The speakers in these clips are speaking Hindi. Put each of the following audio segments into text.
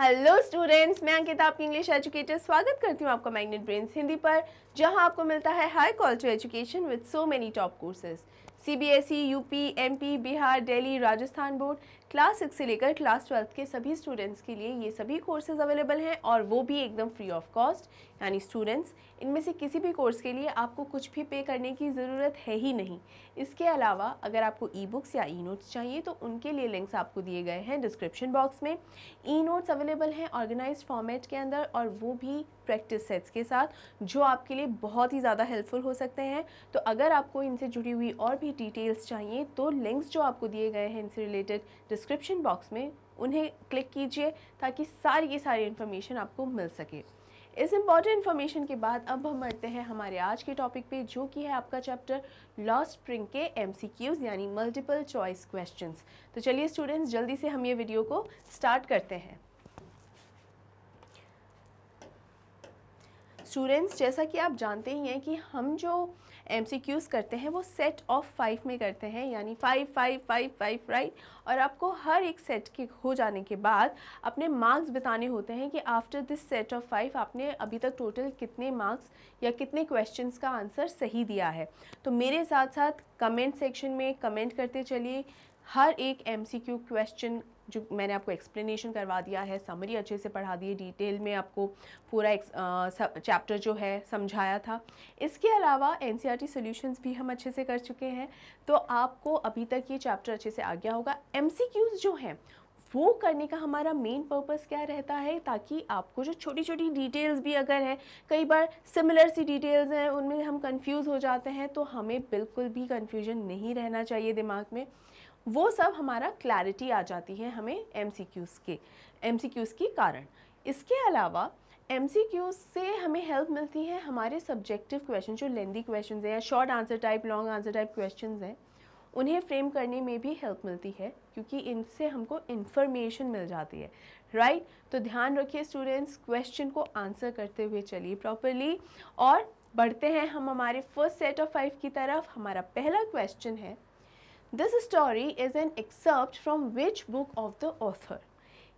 हेलो स्टूडेंट्स मैं अंकिता आपकी इंग्लिश एजुकेटर स्वागत करती हूँ आपका मैग्नेट ब्रेन्स हिंदी पर जहाँ आपको मिलता है high quality education with so many top courses C B S E U P M P Bihar Delhi Rajasthan board class six से लेकर क्लास ट्वेल्थ के सभी स्टूडेंट्स के लिए ये सभी कोर्सेज अवेलेबल हैं और वो भी एकदम फ्री ऑफ कॉस्ट यानी स्टूडेंट्स इनमें से किसी भी कोर्स के लिए आपको कुछ भी पे करने की ज़रूरत है ही नहीं इसके अलावा अगर आपको ई बुक्स या ई नोट्स चाहिए तो उनके लिए लिंक्स आपको दिए गए हैं डिस्क्रिप्शन बॉक्स में ई नोट्स अवेलेबल हैं ऑर्गेनाइज फॉर्मेट के अंदर और वो भी प्रैक्टिस सेट्स के साथ जो आपके लिए बहुत ही ज़्यादा हेल्पफुल हो सकते हैं तो अगर आपको इनसे जुड़ी हुई और भी डिटेल्स चाहिए तो लिंक्स जो आपको दिए गए हैं इनसे रिलेटेड डिस्क्रिप्शन बॉक्स में उन्हें क्लिक कीजिए ताकि सारी की सारी इन्फॉर्मेशन आपको मिल सके इस इम्पॉर्टेंट इन्फॉर्मेशन के बाद अब हम बढ़ते हैं हमारे आज के टॉपिक पे जो कि है आपका चैप्टर लॉस्ट स्प्रिंग के एम यानी मल्टीपल चॉइस क्वेश्चन तो चलिए स्टूडेंट्स जल्दी से हम ये वीडियो को स्टार्ट करते हैं स्टूडेंट्स जैसा कि आप जानते ही हैं कि हम जो एम करते हैं वो सेट ऑफ फाइव में करते हैं यानी five five five five right और आपको हर एक सेट के हो जाने के बाद अपने मार्क्स बताने होते हैं कि after this set of five आपने अभी तक टोटल कितने मार्क्स या कितने क्वेश्चंस का आंसर सही दिया है तो मेरे साथ साथ कमेंट सेक्शन में कमेंट करते चलिए हर एक एम क्वेश्चन जो मैंने आपको एक्सप्लेनेशन करवा दिया है समरी अच्छे से पढ़ा दी है डिटेल में आपको पूरा चैप्टर जो है समझाया था इसके अलावा एन सी e भी हम अच्छे से कर चुके हैं तो आपको अभी तक ये चैप्टर अच्छे से आ गया होगा एम जो हैं वो करने का हमारा मेन पर्पस क्या रहता है ताकि आपको जो छोटी छोटी डिटेल्स भी अगर हैं कई बार सिमिलर सी डिटेल्स हैं उनमें हम कंफ्यूज हो जाते हैं तो हमें बिल्कुल भी कंफ्यूजन नहीं रहना चाहिए दिमाग में वो सब हमारा क्लैरिटी आ जाती है हमें एम के एम के कारण इसके अलावा एम से हमें हेल्प मिलती है हमारे सब्जेक्टिव क्वेश्चन जो लेंदी क्वेश्चन हैं या short answer type long answer type question हैं उन्हें फ्रेम करने में भी हेल्प मिलती है क्योंकि इनसे हमको इन्फॉर्मेशन मिल जाती है राइट right? तो ध्यान रखिए स्टूडेंट्स क्वेश्चन को आंसर करते हुए चलिए प्रॉपरली और बढ़ते हैं हम हमारे फर्स्ट सेट ऑफ फाइव की तरफ हमारा पहला क्वेश्चन है this story is an excerpt from which book of the author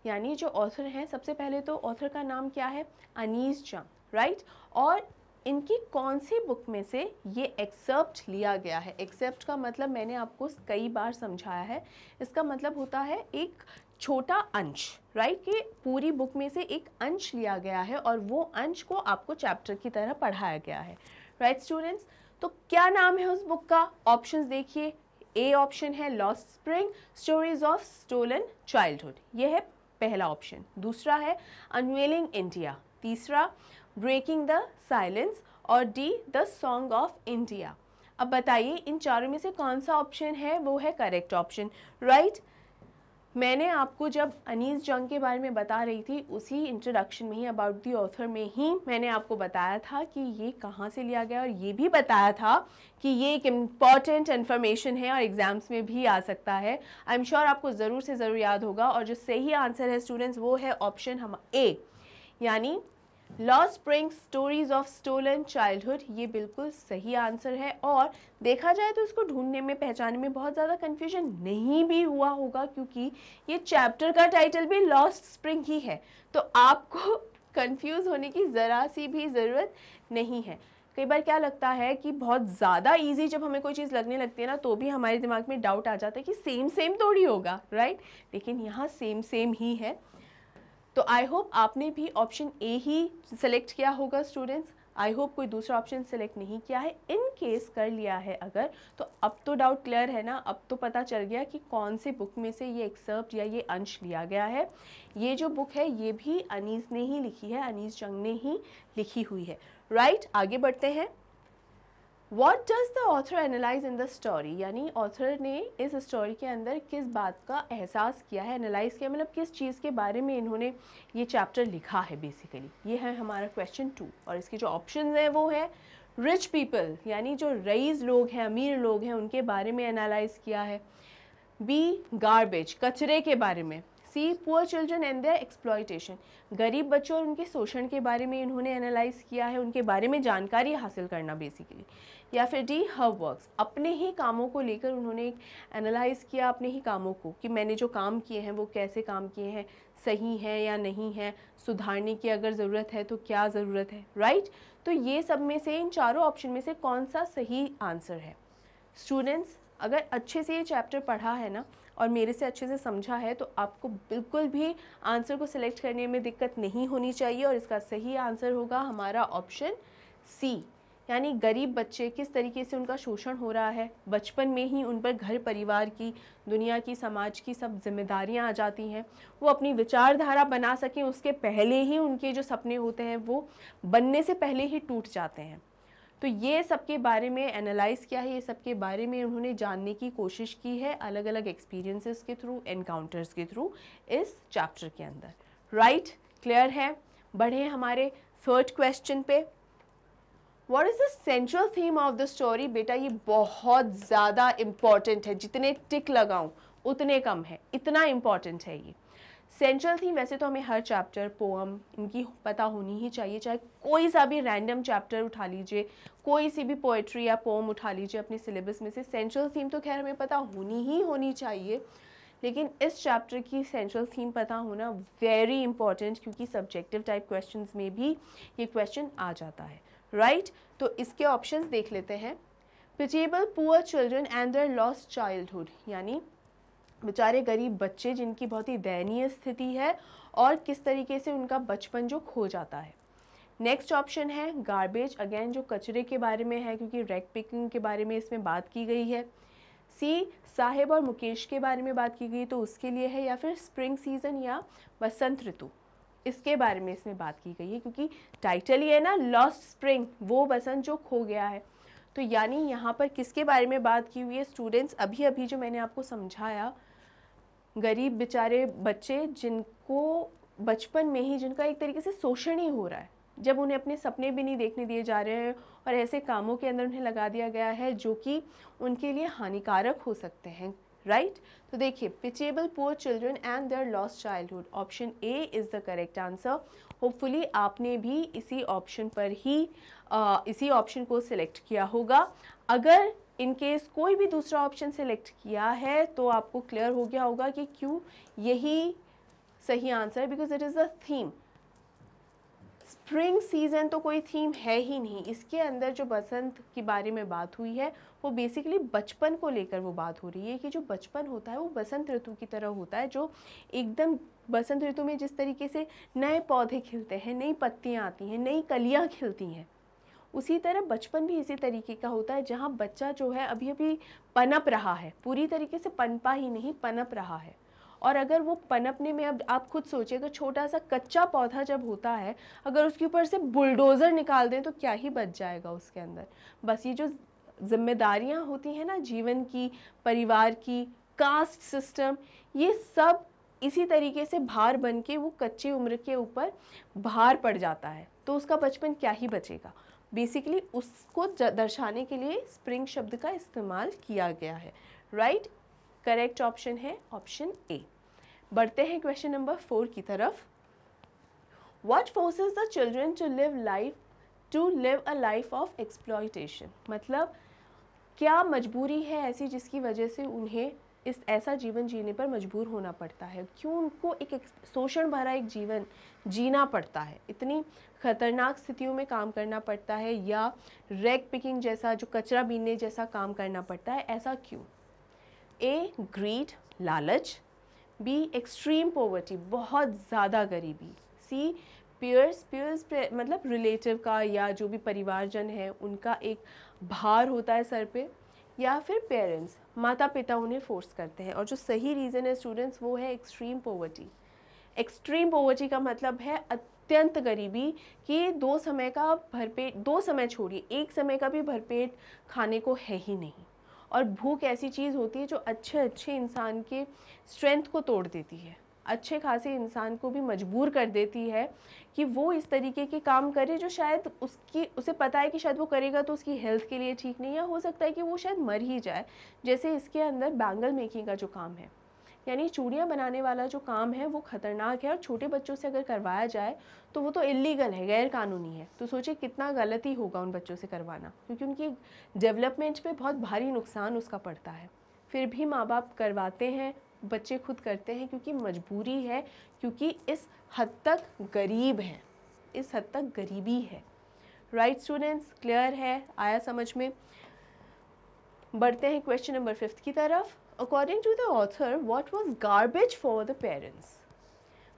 यानी जो ऑथर हैं सबसे पहले तो ऑथर का नाम क्या है अनीस जंग राइट और इनकी कौन सी बुक में से ये एक्सेप्ट लिया गया है एक्सेप्ट का मतलब मैंने आपको कई बार समझाया है इसका मतलब होता है एक छोटा अंश राइट कि पूरी बुक में से एक अंश लिया गया है और वो अंश को आपको चैप्टर की तरह पढ़ाया गया है राइट right, स्टूडेंट्स तो क्या नाम है उस बुक का ऑप्शंस देखिए ए ऑप्शन है lost spring stories of stolen childhood ये है पहला ऑप्शन दूसरा है अनवेलिंग इंडिया तीसरा ब्रेकिंग द साइलेंस और D the song of India अब बताइए इन चारों में से कौन सा ऑप्शन है वो है करेक्ट ऑप्शन राइट मैंने आपको जब अनीस जंग के बारे में बता रही थी उसी इंट्रोडक्शन में ही अबाउट दी ऑथर में ही मैंने आपको बताया था कि ये कहाँ से लिया गया और ये भी बताया था कि ये एक इम्पॉर्टेंट इन्फॉर्मेशन है और एग्ज़ाम्स में भी आ सकता है आई एम श्योर आपको ज़रूर से ज़रूर याद होगा और जो सही आंसर है स्टूडेंट्स वो है ऑप्शन हम ए यानी lost spring stories of stolen childhood ये बिल्कुल सही आंसर है और देखा जाए तो इसको ढूंढने में पहचानने में बहुत ज़्यादा कन्फ्यूजन नहीं भी हुआ होगा क्योंकि ये चैप्टर का टाइटल भी लॉस्ट स्प्रिंग ही है तो आपको कन्फ्यूज़ होने की ज़रा सी भी ज़रूरत नहीं है कई बार क्या लगता है कि बहुत ज़्यादा इजी जब हमें कोई चीज़ लगने लगती है ना तो भी हमारे दिमाग में डाउट आ जाता है कि सेम सेम थोड़ी होगा राइट लेकिन यहाँ सेम सेम ही है तो आई होप आपने भी ऑप्शन ए ही सेलेक्ट किया होगा स्टूडेंट्स आई होप कोई दूसरा ऑप्शन सेलेक्ट नहीं किया है इन केस कर लिया है अगर तो अब तो डाउट क्लियर है ना अब तो पता चल गया कि कौन से बुक में से ये एक्सर्प्ट या ये अंश लिया गया है ये जो बुक है ये भी अनीस ने ही लिखी है अनीस जंग ने ही लिखी हुई है राइट right, आगे बढ़ते हैं what does the author analyse in the story यानी ऑथर ने इस स्टोरी के अंदर किस बात का एहसास किया है एनालाइज किया मतलब किस चीज़ के बारे में इन्होंने ये चैप्टर लिखा है बेसिकली ये है हमारा क्वेश्चन टू और इसके जो ऑप्शन हैं वो है रिच पीपल यानी जो रईस लोग हैं अमीर लोग हैं उनके बारे में एनालाइज किया है बी गारबेज कचरे के बारे में C poor children and their exploitation गरीब बच्चों और उनके शोषण के बारे में इन्होंने एनालाइज किया है उनके बारे में जानकारी हासिल करना बेसिकली या फिर डी हर वर्क्स अपने ही कामों को लेकर उन्होंने एक एनालाइज किया अपने ही कामों को कि मैंने जो काम किए हैं वो कैसे काम किए हैं सही हैं या नहीं है सुधारने की अगर ज़रूरत है तो क्या ज़रूरत है राइट right? तो ये सब में से इन चारों ऑप्शन में से कौन सा सही आंसर है स्टूडेंट्स अगर अच्छे से ये चैप्टर पढ़ा है ना और मेरे से अच्छे से समझा है तो आपको बिल्कुल भी आंसर को सिलेक्ट करने में दिक्कत नहीं होनी चाहिए और इसका सही आंसर होगा हमारा ऑप्शन सी यानी गरीब बच्चे किस तरीके से उनका शोषण हो रहा है बचपन में ही उन पर घर परिवार की दुनिया की समाज की सब जिम्मेदारियां आ जाती हैं वो अपनी विचारधारा बना सकें उसके पहले ही उनके जो सपने होते हैं वो बनने से पहले ही टूट जाते हैं तो ये सब के बारे में एनालाइज़ किया है ये सब के बारे में उन्होंने जानने की कोशिश की है अलग अलग एक्सपीरियंसेस के थ्रू एनकाउंटर्स के थ्रू इस चैप्टर के अंदर राइट right? क्लियर है बढ़े हमारे थर्ड क्वेश्चन पे what is the central theme of the story बेटा ये बहुत ज़्यादा इम्पॉर्टेंट है जितने टिक लगाऊँ उतने कम है इतना इम्पॉर्टेंट है ये सेंट्रल थीम वैसे तो हमें हर चैप्टर पोम इनकी पता होनी ही चाहिए चाहे कोई सा भी रैंडम चैप्टर उठा लीजिए कोई सी भी पोइट्री या पोम उठा लीजिए अपने सिलेबस में से सेंट्रल थीम तो खैर हमें पता होनी ही होनी चाहिए लेकिन इस चैप्टर की सेंट्रल थीम पता होना वेरी इंपॉर्टेंट क्योंकि सब्जेक्टिव टाइप क्वेश्चन में भी ये क्वेश्चन आ जाता है राइट right? तो इसके ऑप्शन देख लेते हैं pitiable poor children and their lost childhood यानी बेचारे गरीब बच्चे जिनकी बहुत ही दयनीय स्थिति है और किस तरीके से उनका बचपन जो खो जाता है नेक्स्ट ऑप्शन है गार्बेज अगेन जो कचरे के बारे में है क्योंकि रैक पिकिंग के बारे में इसमें बात की गई है सी साहेब और मुकेश के बारे में बात की गई तो उसके लिए है या फिर स्प्रिंग सीज़न या वसंत ऋतु इसके बारे में इसमें बात की गई है क्योंकि टाइटल ही है ना लॉस्ट स्प्रिंग वो बसंत जो खो गया है तो यानी यहाँ पर किसके बारे में बात की हुई है स्टूडेंट्स अभी अभी जो मैंने आपको समझाया गरीब बेचारे बच्चे जिनको बचपन में ही जिनका एक तरीके से शोषण ही हो रहा है जब उन्हें अपने सपने भी नहीं देखने दिए जा रहे हैं और ऐसे कामों के अंदर उन्हें लगा दिया गया है जो कि उनके लिए हानिकारक हो सकते हैं राइट right? तो देखिए pitiable poor children and their lost childhood option A is the correct answer hopefully आपने भी इसी ऑप्शन पर ही आ, इसी ऑप्शन को सिलेक्ट किया होगा अगर इन केस कोई भी दूसरा ऑप्शन सेलेक्ट किया है तो आपको क्लियर हो गया होगा कि क्यों यही सही आंसर है because it is a theme spring season तो कोई थीम है ही नहीं इसके अंदर जो बसंत के बारे में बात हुई है वो बेसिकली बचपन को लेकर वो बात हो रही है कि जो बचपन होता है वो बसंत ऋतु की तरह होता है जो एकदम बसंत ऋतु में जिस तरीके से नए पौधे खिलते हैं नई पत्तियाँ आती हैं नई कलियाँ खिलती हैं उसी तरह बचपन भी इसी तरीके का होता है जहाँ बच्चा जो है अभी अभी पनप रहा है पूरी तरीके से पनपा ही नहीं पनप रहा है और अगर वो पनपने में अब आप खुद सोचिए तो छोटा सा कच्चा पौधा जब होता है अगर उसके ऊपर से बुलडोज़र निकाल दें तो क्या ही बच जाएगा उसके अंदर बस ये जो जिम्मेदारियां होती हैं ना जीवन की परिवार की कास्ट सिस्टम ये सब इसी तरीके से भार बन के वो कच्ची उम्र के ऊपर भार पड़ जाता है तो उसका बचपन क्या ही बचेगा बेसिकली उसको दर्शाने के लिए स्प्रिंग शब्द का इस्तेमाल किया गया है राइट करेक्ट ऑप्शन है ऑप्शन ए बढ़ते हैं क्वेश्चन नंबर फोर की तरफ what forces the children to live life to live a life of exploitation मतलब क्या मजबूरी है ऐसी जिसकी वजह से उन्हें इस ऐसा जीवन जीने पर मजबूर होना पड़ता है क्यों उनको एक, एक शोषण भरा एक जीवन जीना पड़ता है इतनी खतरनाक स्थितियों में काम करना पड़ता है या रैग पिकिंग जैसा जो कचरा बीनने जैसा काम करना पड़ता है ऐसा क्यों ए ग्रीड लालच बी एक्सट्रीम पॉवर्टी बहुत ज़्यादा गरीबी सी पियर्स पियर्स मतलब रिलेटिव का या जो भी परिवारजन है उनका एक भार होता है सर पे या फिर पेरेंट्स माता पिता उन्हें फोर्स करते हैं और जो सही रीज़न है स्टूडेंट्स वो है एक्सट्रीम पोवर्टी एक्सट्रीम पोवर्टी का मतलब है अत्यंत गरीबी कि दो समय का भरपेट दो समय छोड़िए एक समय का भी भरपेट खाने को है ही नहीं और भूख ऐसी चीज़ होती है जो अच्छे अच्छे इंसान के स्ट्रेंथ को तोड़ देती है अच्छे खासे इंसान को भी मजबूर कर देती है कि वो इस तरीके के काम करे जो शायद उसकी उसे पता है कि शायद वो करेगा तो उसकी हेल्थ के लिए ठीक नहीं है हो सकता है कि वो शायद मर ही जाए जैसे इसके अंदर बैंगल मेकिंग का जो काम है यानी चूड़ियाँ बनाने वाला जो काम है वो ख़तरनाक है और छोटे बच्चों से अगर करवाया जाए तो वो तो इलीगल है गैर कानूनी है तो सोचिए कितना गलत ही होगा उन बच्चों से करवाना क्योंकि उनकी डेवलपमेंट पे बहुत भारी नुकसान उसका पड़ता है फिर भी माँ बाप करवाते हैं बच्चे खुद करते हैं क्योंकि मजबूरी है क्योंकि इस हद तक गरीब हैं इस हद तक गरीबी है राइट स्टूडेंट्स क्लियर है आया समझ में बढ़ते हैं क्वेश्चन नंबर फिफ्थ की तरफ according to the author what was garbage for the parents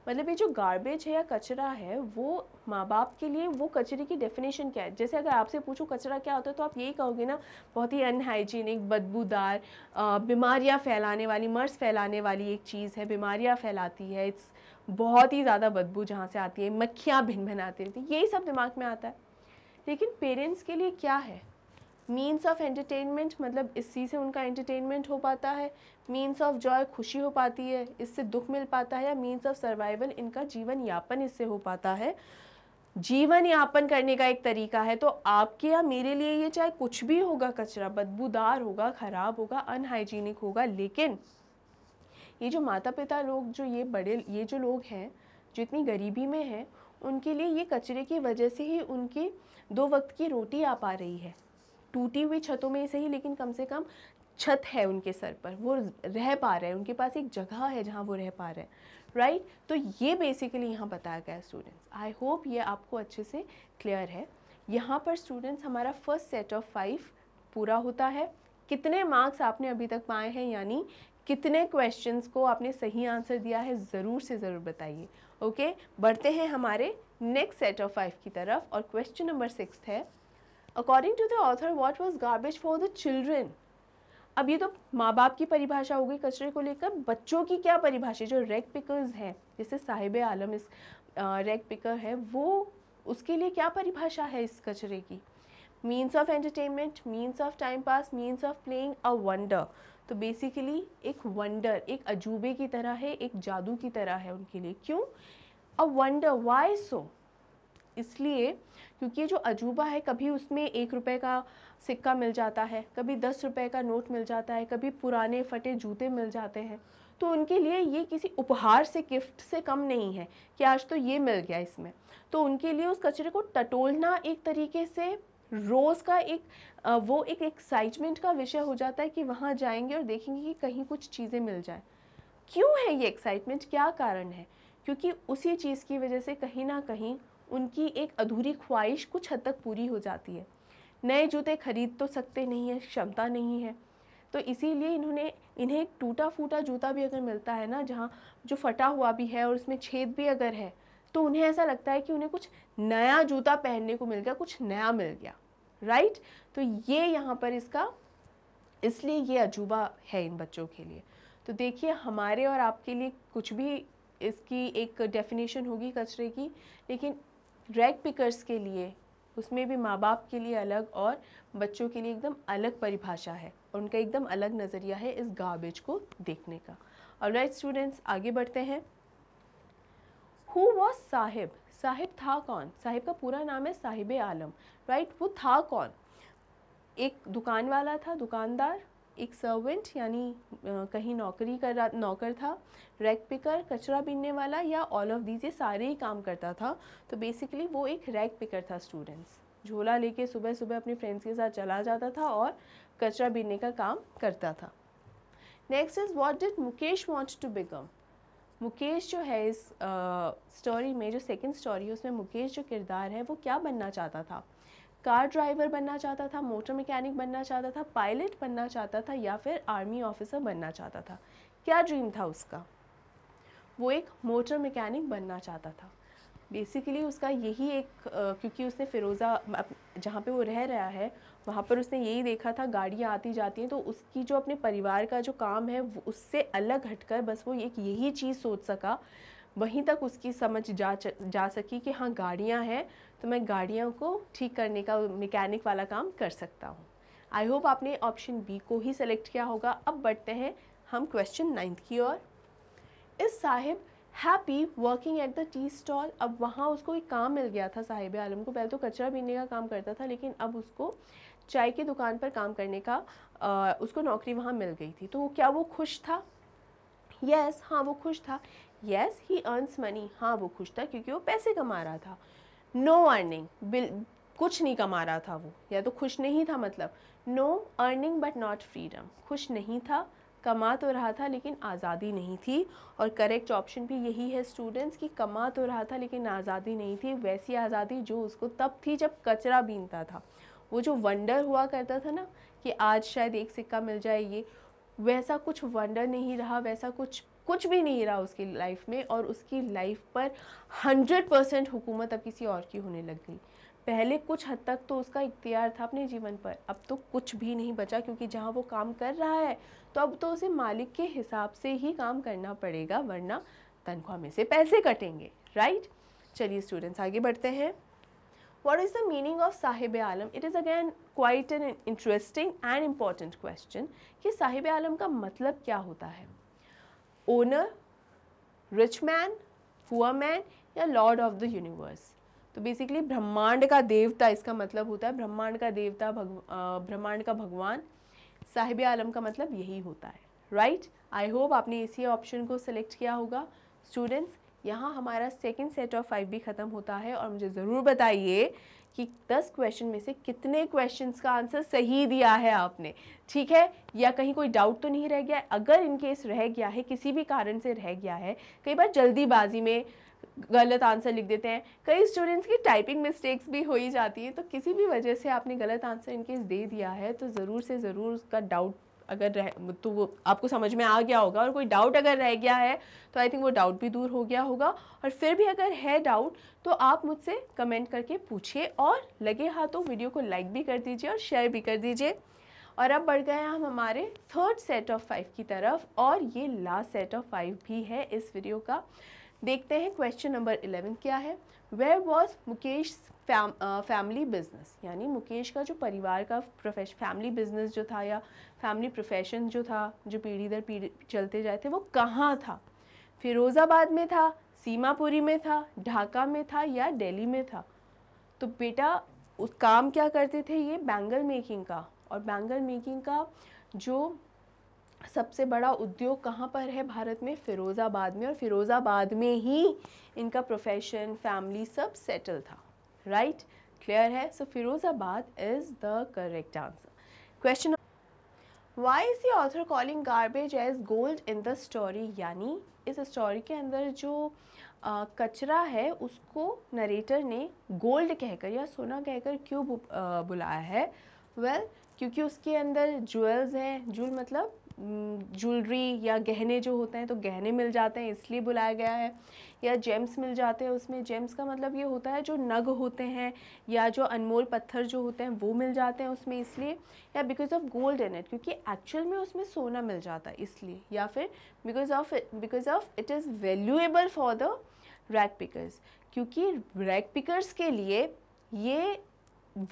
मतलब ये जो गार्बेज है या कचरा है वो माँ बाप के लिए वो कचरे की डेफिनेशन क्या है जैसे अगर आपसे पूछो कचरा क्या होता है तो आप यही कहोगे ना बहुत ही अनहाइजीनिक बदबूदार बीमारियाँ फैलाने वाली मर्स फैलाने वाली एक चीज़ है बीमारियाँ फैलाती है इट्स बहुत ही ज़्यादा बदबू जहाँ से आती है मक्खियाँ भिन आती रहती यही सब दिमाग में आता है लेकिन पेरेंट्स के लिए क्या है मीन्स ऑफ एंटरटेनमेंट मतलब इसी से उनका एंटरटेनमेंट हो पाता है मीन्स ऑफ जॉय खुशी हो पाती है इससे दुख मिल पाता है या मीन्स ऑफ सर्वाइवल इनका जीवन यापन इससे हो पाता है जीवन यापन करने का एक तरीका है तो आपके या मेरे लिए ये चाहे कुछ भी होगा कचरा बदबूदार होगा ख़राब होगा अनहाइजीनिक होगा लेकिन ये जो माता पिता लोग जो ये बड़े ये जो लोग हैं जो इतनी गरीबी में हैं उनके लिए ये कचरे की वजह से ही उनकी दो वक्त की रोटी आ पा रही है टूटी हुई छतों में सही लेकिन कम से कम छत है उनके सर पर वो रह पा रहे हैं उनके पास एक जगह है जहाँ वो रह पा रहे हैं राइट तो ये बेसिकली यहाँ बताया गया स्टूडेंट्स आई होप ये आपको अच्छे से क्लियर है यहाँ पर स्टूडेंट्स हमारा फर्स्ट सेट ऑफ फाइव पूरा होता है कितने मार्क्स आपने अभी तक पाए हैं यानी कितने क्वेश्चंस को आपने सही आंसर दिया है ज़रूर से ज़रूर बताइए ओके बढ़ते हैं हमारे नेक्स्ट सेट ऑफ फाइव की तरफ और क्वेश्चन नंबर सिक्स है according to the author what was garbage for the children अब ये तो माँ बाप की परिभाषा होगी कचरे को लेकर बच्चों की क्या परिभाषा जो रेग पिकर्स हैं जैसे साहिब आलम इस रेग पिकर है वो उसके लिए क्या परिभाषा है इस कचरे की means of entertainment means of time pass means of playing a wonder तो बेसिकली एक वंडर एक अजूबे की तरह है एक जादू की तरह है उनके लिए क्यों अ वंडर वाई सो इसलिए क्योंकि ये जो अजूबा है कभी उसमें एक रुपए का सिक्का मिल जाता है कभी दस रुपए का नोट मिल जाता है कभी पुराने फटे जूते मिल जाते हैं तो उनके लिए ये किसी उपहार से गिफ्ट से कम नहीं है कि आज तो ये मिल गया इसमें तो उनके लिए उस कचरे को टटोलना एक तरीके से रोज़ का एक वो एक एक्साइटमेंट का विषय हो जाता है कि वहाँ जाएंगे और देखेंगे कि कहीं कुछ चीज़ें मिल जाए क्यों है ये एक्साइटमेंट क्या कारण है क्योंकि उसी चीज़ की वजह से कहीं ना कहीं उनकी एक अधूरी ख्वाहिश कुछ हद तक पूरी हो जाती है नए जूते खरीद तो सकते नहीं है क्षमता नहीं है तो इसीलिए इन्होंने इन्हें एक टूटा फूटा जूता भी अगर मिलता है ना जहाँ जो फटा हुआ भी है और उसमें छेद भी अगर है तो उन्हें ऐसा लगता है कि उन्हें कुछ नया जूता पहनने को मिल गया कुछ नया मिल गया राइट तो ये यहाँ पर इसका इसलिए ये अजूबा है इन बच्चों के लिए तो देखिए हमारे और आपके लिए कुछ भी इसकी एक डेफिनेशन होगी कचरे की लेकिन रैग पिकर्स के लिए उसमें भी माँ बाप के लिए अलग और बच्चों के लिए एकदम अलग परिभाषा है और उनका एकदम अलग नज़रिया है इस गार्बेज को देखने का और राइट स्टूडेंट्स आगे बढ़ते हैं हु वॉज साहिब साहिब था कौन साहिब का पूरा नाम है साहिब आलम राइट वो था कौन एक दुकान वाला था दुकानदार एक सर्वेंट यानी कहीं नौकरी कर रहा नौकर था रैक पिकर कचरा बीनने वाला या ऑल ऑफ दीज ये सारे ही काम करता था तो बेसिकली वो एक रैक पिकर था स्टूडेंट्स झोला लेके सुबह सुबह अपने फ्रेंड्स के साथ चला जाता था और कचरा बीनने का काम करता था next is what did Mukesh want to become Mukesh जो है इस स्टोरी में जो सेकेंड स्टोरी है उसमें मुकेश जो किरदार है वो क्या बनना चाहता था कार ड्राइवर बनना चाहता था मोटर मैकेनिक बनना चाहता था पायलट बनना चाहता था या फिर आर्मी ऑफिसर बनना चाहता था क्या ड्रीम था उसका वो एक मोटर मैकेनिक बनना चाहता था बेसिकली उसका यही एक क्योंकि उसने फिरोज़ा जहाँ पे वो रह रहा है वहाँ पर उसने यही देखा था गाड़ियाँ आती जाती हैं तो उसकी जो अपने परिवार का जो काम है उससे अलग हटकर बस वो एक यही चीज़ सोच सका वहीं तक उसकी समझ जा जा सकी कि हाँ गाड़ियाँ हैं तो मैं गाड़ियों को ठीक करने का मैकेनिक वाला काम कर सकता हूँ आई होप आपने ऑप्शन बी को ही सेलेक्ट किया होगा अब बढ़ते हैं हम क्वेश्चन नाइन्थ की ओर is Saheb happy working at the tea stall अब वहाँ उसको एक काम मिल गया था साहिब आलम को पहले तो कचरा पीने का काम करता था लेकिन अब उसको चाय की दुकान पर काम करने का आ, उसको नौकरी वहाँ मिल गई थी तो वो क्या वो खुश था यस yes, हाँ वो खुश था यस ही अर्नस मनी हाँ वो खुश था क्योंकि वो पैसे कमा रहा था नो अर्निंग बिल कुछ नहीं कमा रहा था वो या तो खुश नहीं था मतलब no earning but not freedom खुश नहीं था कमा तो रहा था लेकिन आज़ादी नहीं थी और करेक्ट ऑप्शन भी यही है स्टूडेंट्स कि कमा तो रहा था लेकिन आज़ादी नहीं थी वैसी आज़ादी जो उसको तब थी जब कचरा बीनता था वो जो वंडर हुआ करता था ना कि आज शायद एक सिक्का मिल जाए ये वैसा कुछ वंडर नहीं रहा वैसा कुछ कुछ भी नहीं रहा उसकी लाइफ में और उसकी लाइफ पर हंड्रेड परसेंट हुकूमत अब किसी और की होने लग गई पहले कुछ हद तक तो उसका इख्तियार था अपने जीवन पर अब तो कुछ भी नहीं बचा क्योंकि जहाँ वो काम कर रहा है तो अब तो उसे मालिक के हिसाब से ही काम करना पड़ेगा वरना तनख्वाह में से पैसे कटेंगे राइट चलिए स्टूडेंट्स आगे बढ़ते हैं what is the meaning of Saheb Alam it is again quite an interesting and important question कि साहिब आलम का मतलब क्या होता है owner rich man poor man या लॉर्ड ऑफ द यूनिवर्स तो बेसिकली ब्रह्मांड का देवता इसका मतलब होता है ब्रह्मांड का देवता भग ब्रह्मांड का भगवान साहिब आलम का मतलब यही होता है राइट आई होप आपने इसी ऑप्शन को सिलेक्ट किया होगा स्टूडेंट्स यहाँ हमारा सेकेंड सेट ऑफ फाइव भी ख़त्म होता है और मुझे ज़रूर बताइए कि 10 क्वेश्चन में से कितने क्वेश्चंस का आंसर सही दिया है आपने ठीक है या कहीं कोई डाउट तो नहीं रह गया है अगर इनकेस रह गया है किसी भी कारण से रह गया है कई बार जल्दीबाजी में गलत आंसर लिख देते हैं कई स्टूडेंट्स की टाइपिंग मिस्टेक्स भी हो ही जाती है तो किसी भी वजह से आपने गलत आंसर इनकेस दे दिया है तो ज़रूर से ज़रूर उसका डाउट अगर रह तो वो आपको समझ में आ गया होगा और कोई डाउट अगर रह गया है तो आई थिंक वो डाउट भी दूर हो गया होगा और फिर भी अगर है डाउट तो आप मुझसे कमेंट करके पूछिए और लगे हाथ तो वीडियो को लाइक भी कर दीजिए और शेयर भी कर दीजिए और अब बढ़ गए हम हमारे थर्ड सेट ऑफ फाइव की तरफ और ये लास्ट सेट ऑफ फाइव भी है इस वीडियो का देखते हैं क्वेश्चन नंबर इलेवन क्या है where was Mukesh fam family business यानी मुकेश का जो परिवार का प्रोफेश फैमिली बिजनेस जो था या फैमिली प्रोफेशन जो था जो पीढ़ी दर पीढ़ी चलते जाए थे वो कहाँ था फिरोज़ाबाद में था सीमापुरी में था ढाका में था या दिल्ली में था तो बेटा उस काम क्या करते थे ये बैंगल मेकिंग का और बैंगल मेकिंग का जो सबसे बड़ा उद्योग कहाँ पर है भारत में फिरोज़ाबाद में और फिरोज़ाबाद में ही इनका प्रोफेशन फैमिली सब सेटल था राइट क्लियर है so Firozabad is the correct answer question why is the author calling garbage as gold in the story यानी इस स्टोरी के अंदर जो आ, कचरा है उसको नरेटर ने गोल्ड कहकर या सोना कहकर क्यों बुलाया है वेल well, क्योंकि उसके अंदर ज्वेल्स हैं ज्वेल मतलब ज्वेलरी या गहने जो होते हैं तो गहने मिल जाते हैं इसलिए बुलाया गया है या जेम्स मिल जाते हैं उसमें जेम्स का मतलब ये होता है जो नग होते हैं या जो अनमोल पत्थर जो होते हैं वो मिल जाते हैं उसमें इसलिए या because of gold in it क्योंकि एक्चुअल में उसमें सोना मिल जाता है इसलिए या फिर because of because of it is valuable for the rag pickers क्योंकि रैक पिकर्स के लिए ये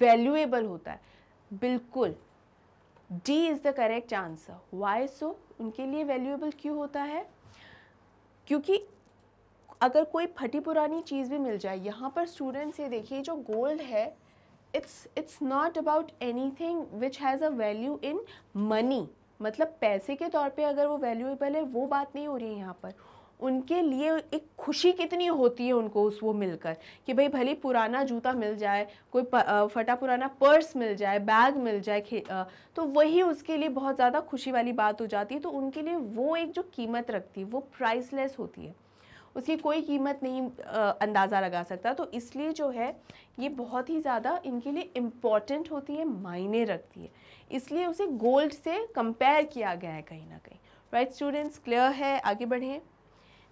वैल्यूएबल होता है बिल्कुल D is the correct answer why so उनके लिए वैल्यूएबल क्यों होता है क्योंकि अगर कोई फटी पुरानी चीज़ भी मिल जाए यहाँ पर स्टूडेंट्स ये देखिए जो गोल्ड है it's it's not about anything which has a value in money मतलब पैसे के तौर पे अगर वो वैल्यूएबल है वो बात नहीं हो रही है यहाँ पर उनके लिए एक खुशी कितनी होती है उनको उस वो मिलकर कि भाई भले पुराना जूता मिल जाए कोई फटा पुराना पर्स मिल जाए बैग मिल जाए तो वही उसके लिए बहुत ज़्यादा खुशी वाली बात हो जाती है तो उनके लिए वो एक जो कीमत रखती है वो प्राइसलेस होती है उसकी कोई कीमत नहीं अंदाज़ा लगा सकता तो इसलिए जो है ये बहुत ही ज़्यादा इनके लिए इम्पॉर्टेंट होती है मायने रखती है इसलिए उसे गोल्ड से कंपेयर किया गया है कहीं ना कहीं राइट स्टूडेंट्स क्लियर है आगे बढ़ें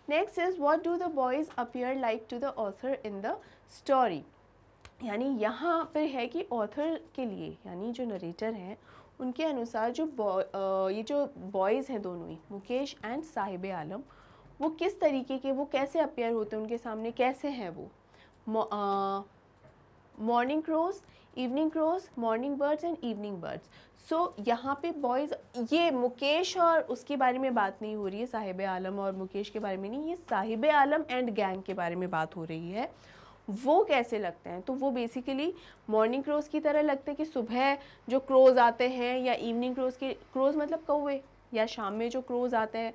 next is what do the boys appear like to the author in the story यानी यहाँ पर है कि ऑथर के लिए यानी जो नरेटर हैं उनके अनुसार जो बॉय ये जो बॉयज़ हैं दोनों ही मुकेश एंड साहिब आलम वो किस तरीके के वो कैसे अपेयर होते हैं उनके सामने कैसे हैं वो morning crows evening crows morning birds and evening birds so यहाँ पे बॉयज़ ये मुकेश और उसके बारे में बात नहीं हो रही है साहिब आलम और मुकेश के बारे में नहीं ये साहिब आलम एंड गैंग के बारे में बात हो रही है वो कैसे लगते हैं तो वो बेसिकली मॉर्निंग क्रोज की तरह लगते हैं कि सुबह जो क्रोज आते हैं या इवनिंग क्रोज के क्रोज मतलब कौवे या शाम में जो क्रोज आते हैं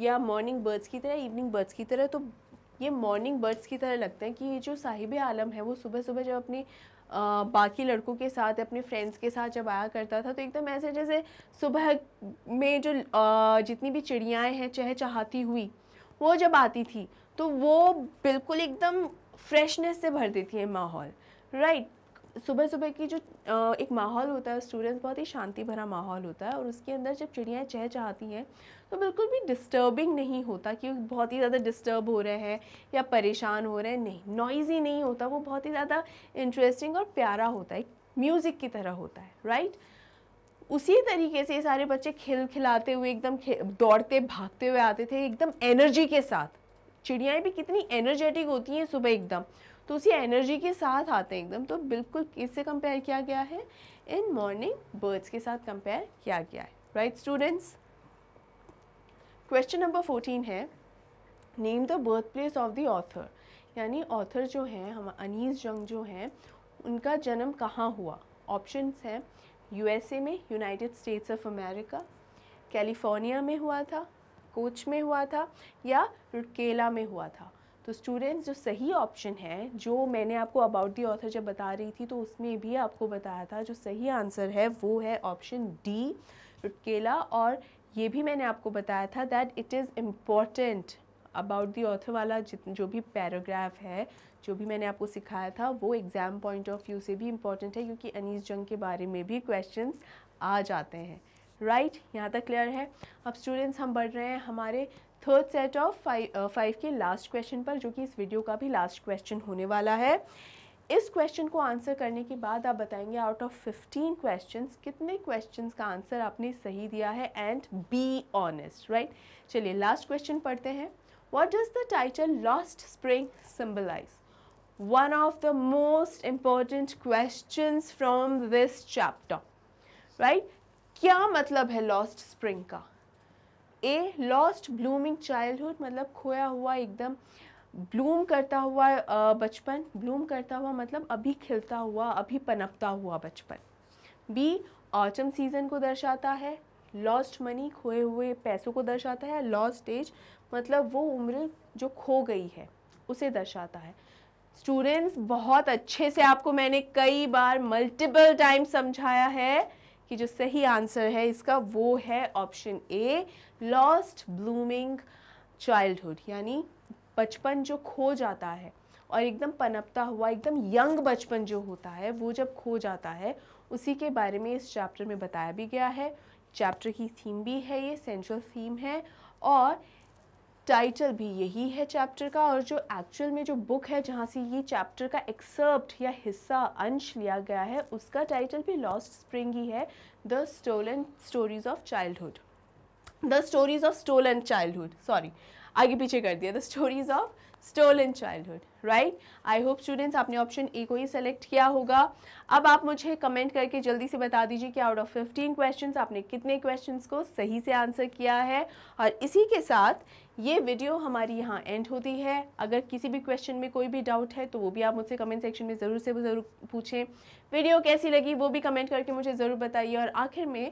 या मॉर्निंग बर्ड्स की तरह इवनिंग बर्ड्स की तरह तो ये मॉर्निंग बर्ड्स की तरह लगते हैं कि ये जो साहिब आलम है वो सुबह सुबह जब अपनी आ, बाकी लड़कों के साथ अपने फ्रेंड्स के साथ जब आया करता था तो एकदम ऐसे जैसे सुबह में जो आ, जितनी भी चिड़ियाएँ हैं चहचहाती हुई वो जब आती थी तो वो बिल्कुल एकदम फ्रेशनेस से भर देती है माहौल राइट right? सुबह सुबह की जो एक माहौल होता है स्टूडेंट्स बहुत ही शांति भरा माहौल होता है और उसके अंदर जब चिड़ियाँ चह चाहती हैं तो बिल्कुल भी डिस्टर्बिंग नहीं होता कि बहुत ही ज़्यादा डिस्टर्ब हो रहे हैं या परेशान हो रहे हैं नहीं नॉइज़ी नहीं होता वो बहुत ही ज़्यादा इंटरेस्टिंग और प्यारा होता है म्यूज़िक की तरह होता है राइट उसी तरीके से ये सारे बच्चे खेल खिलाते हुए एकदम दौड़ते भागते हुए आते थे एकदम एनर्जी के साथ चिड़ियाँ भी कितनी एनर्जेटिक होती हैं सुबह एकदम तो उसी एनर्जी के साथ आते हैं एकदम तो बिल्कुल किससे कंपेयर किया गया है इन मॉर्निंग बर्ड्स के साथ कंपेयर किया गया है right students question number fourteen is name the birth place of the author यानी ऑथर जो हैं हम अनीस जंग जो हैं उनका जन्म कहाँ हुआ ऑप्शंस हैं यूएसए में United States of America California में हुआ था कोच में हुआ था या रुटकेला में हुआ था तो स्टूडेंट्स जो सही ऑप्शन है जो मैंने आपको अबाउट दी ऑथर जब बता रही थी तो उसमें भी आपको बताया था जो सही आंसर है वो है ऑप्शन डी रुटकेला और ये भी मैंने आपको बताया था that it is important about the author वाला जित जो भी पैराग्राफ है जो भी मैंने आपको सिखाया था वो एग्ज़ाम पॉइंट ऑफ व्यू से भी इम्पॉर्टेंट है क्योंकि अनीस जंग के बारे में भी क्वेश्चन आ जाते हैं राइट right? यहाँ तक क्लियर है अब स्टूडेंट्स हम बढ़ रहे हैं हमारे third set of five five के लास्ट क्वेश्चन पर जो कि इस वीडियो का भी लास्ट क्वेश्चन होने वाला है इस क्वेश्चन को आंसर करने के बाद आप बताएंगे आउट ऑफ फिफ्टीन क्वेश्चंस कितने क्वेश्चंस का आंसर आपने सही दिया है एंड बी ऑनेस्ट राइट चलिए लास्ट क्वेश्चन पढ़ते हैं what does the title lost spring symbolise one of the most important questions from this chapter right क्या मतलब है लॉस्ट स्प्रिंग का ए लॉस्ट ब्लूमिंग चाइल्डहुड मतलब खोया हुआ एकदम ब्लूम करता हुआ बचपन ब्लूम करता हुआ मतलब अभी खिलता हुआ अभी पनपता हुआ बचपन बी ऑटम सीजन को दर्शाता है लॉस्ट मनी खोए हुए पैसों को दर्शाता है लॉस्ट एज मतलब वो उम्र जो खो गई है उसे दर्शाता है स्टूडेंट्स बहुत अच्छे से आपको मैंने कई बार मल्टीपल टाइम समझाया है कि जो सही आंसर है इसका वो है option A lost blooming childhood यानी बचपन जो खो जाता है और एकदम पनपता हुआ एकदम यंग बचपन जो होता है वो जब खो जाता है उसी के बारे में इस चैप्टर में बताया भी गया है चैप्टर की थीम भी है ये सेंट्रल थीम है और टाइटल भी यही है चैप्टर का और जो एक्चुअल में जो बुक है जहाँ से ये चैप्टर का एक्सर्प्ट या हिस्सा अंश लिया गया है उसका टाइटल भी लॉस्ट स्प्रिंग ही है the stolen stories of childhood the stories of stolen childhood sorry आगे पीछे कर दिया the stories of stolen hood right I hope students आपने ऑप्शन ए को ही सेलेक्ट किया होगा अब आप मुझे कमेंट करके जल्दी से बता दीजिए कि आउट ऑफ फिफ्टीन क्वेश्चन आपने कितने क्वेश्चन को सही से आंसर किया है और इसी के साथ ये वीडियो हमारी यहाँ एंड होती है अगर किसी भी क्वेश्चन में कोई भी डाउट है तो वो भी आप मुझसे कमेंट सेक्शन में ज़रूर से ज़रूर पूछें वीडियो कैसी लगी वो भी कमेंट करके मुझे ज़रूर बताइए और आखिर में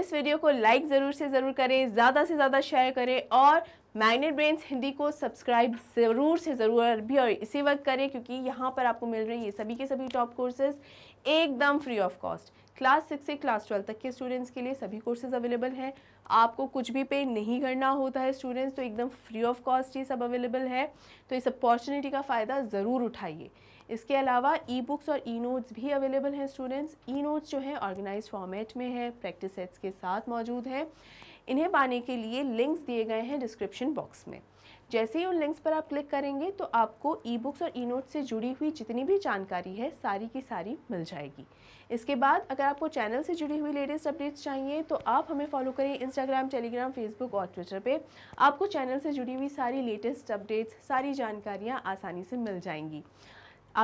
इस वीडियो को लाइक ज़रूर से ज़रूर करें ज़्यादा से ज़्यादा शेयर करें और मैग्नेट ब्रेन्स हिंदी को सब्सक्राइब ज़रूर से ज़रूर भी और इसी वक्त करें क्योंकि यहाँ पर आपको मिल रही है सभी के सभी टॉप कोर्सेज़ एकदम free of cost class six से क्लास ट्वेल्व तक के स्टूडेंट्स के लिए सभी कोर्सेज अवेलेबल हैं आपको कुछ भी पे नहीं करना होता है स्टूडेंट्स तो एकदम फ्री ऑफ कॉस्ट ये सब अवेलेबल है तो इस अपॉर्चुनिटी का फ़ायदा ज़रूर उठाइए इसके अलावा ई बुक्स और ई नोट्स भी अवेलेबल हैं स्टूडेंट्स ई नोट्स जो हैं ऑर्गेनाइज फॉर्मेट में है प्रैक्टिस सेट्स के साथ मौजूद हैं इन्हें पाने के लिए लिंक्स दिए गए हैं डिस्क्रिप्शन बॉक्स में जैसे ही उन लिंक्स पर आप क्लिक करेंगे तो आपको ई बुक्स और ई नोट्स से जुड़ी हुई जितनी भी जानकारी है सारी की सारी मिल जाएगी इसके बाद अगर आपको चैनल से जुड़ी हुई लेटेस्ट अपडेट्स चाहिए तो आप हमें फॉलो करें इंस्टाग्राम टेलीग्राम फेसबुक और ट्विटर पे आपको चैनल से जुड़ी हुई सारी लेटेस्ट अपडेट्स सारी जानकारियाँ आसानी से मिल जाएंगी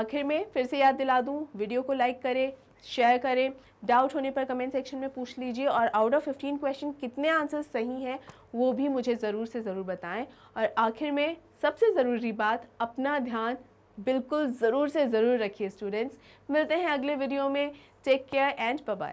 आखिर में फिर से याद दिला दूँ वीडियो को लाइक करें शेयर करें डाउट होने पर कमेंट सेक्शन में पूछ लीजिए और आउट ऑफ फिफ्टीन क्वेश्चन कितने आंसर सही हैं वो भी मुझे ज़रूर से ज़रूर बताएं और आखिर में सबसे ज़रूरी बात अपना ध्यान बिल्कुल ज़रूर से ज़रूर रखिए स्टूडेंट्स मिलते हैं अगले वीडियो में टेक केयर एंड बाय